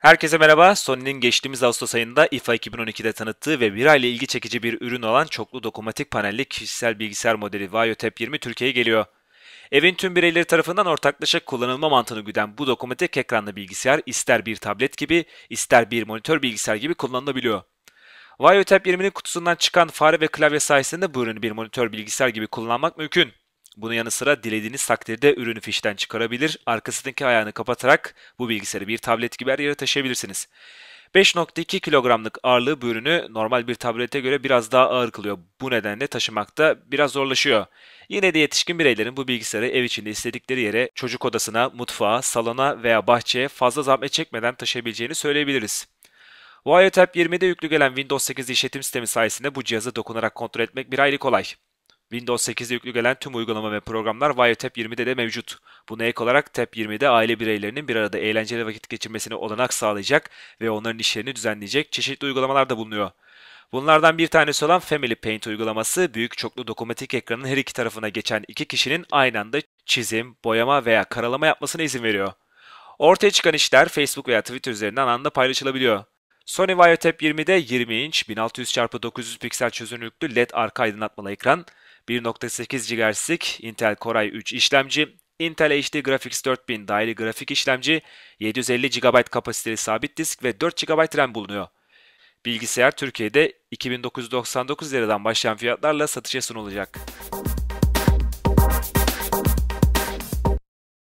Herkese merhaba. Sony'nin geçtiğimiz Ağustos ayında IFA 2012'de tanıttığı ve bir aile ilgi çekici bir ürün olan çoklu dokunmatik panelli kişisel bilgisayar modeli Vaio Tap 20 Türkiye'ye geliyor. Evin tüm bireyleri tarafından ortaklaşa kullanılma mantığını güden bu dokunmatik ekranlı bilgisayar ister bir tablet gibi, ister bir monitör bilgisayar gibi kullanılabiliyor. Vaio Tap 20'nin kutusundan çıkan fare ve klavye sayesinde bu ürünü bir monitör bilgisayar gibi kullanmak mümkün. Bunun yanı sıra dilediğiniz takdirde ürünü fişten çıkarabilir, arkasındaki ayağını kapatarak bu bilgisayarı bir tablet gibi her yere taşıyabilirsiniz. 5.2 kilogramlık ağırlığı bu ürünü normal bir tablete göre biraz daha ağır kılıyor. Bu nedenle taşımakta biraz zorlaşıyor. Yine de yetişkin bireylerin bu bilgisayarı ev içinde istedikleri yere, çocuk odasına, mutfağa, salona veya bahçeye fazla zahmet çekmeden taşıyabileceğini söyleyebiliriz. Wiretap 20'de yüklü gelen Windows 8 işletim sistemi sayesinde bu cihazı dokunarak kontrol etmek bir ayrı kolay. Windows 8'de yüklü gelen tüm uygulama ve programlar Wiretap 20'de de mevcut. Buna ek olarak Tap 20'de aile bireylerinin bir arada eğlenceli vakit geçirmesine olanak sağlayacak ve onların işlerini düzenleyecek çeşitli uygulamalar da bulunuyor. Bunlardan bir tanesi olan Family Paint uygulaması büyük çoklu dokunmatik ekranın her iki tarafına geçen iki kişinin aynı anda çizim, boyama veya karalama yapmasına izin veriyor. Ortaya çıkan işler Facebook veya Twitter üzerinden anında paylaşılabiliyor. Sony Wiretap 20'de 20 inç 1600x900 piksel çözünürlüklü LED arka aydınlatmalı ekran, 1.8 GHz'lik Intel Core i3 işlemci, Intel HD Graphics 4000 dahili grafik işlemci, 750 GB kapasiteli sabit disk ve 4 GB RAM bulunuyor. Bilgisayar Türkiye'de 2999 liradan başlayan fiyatlarla satışa sunulacak.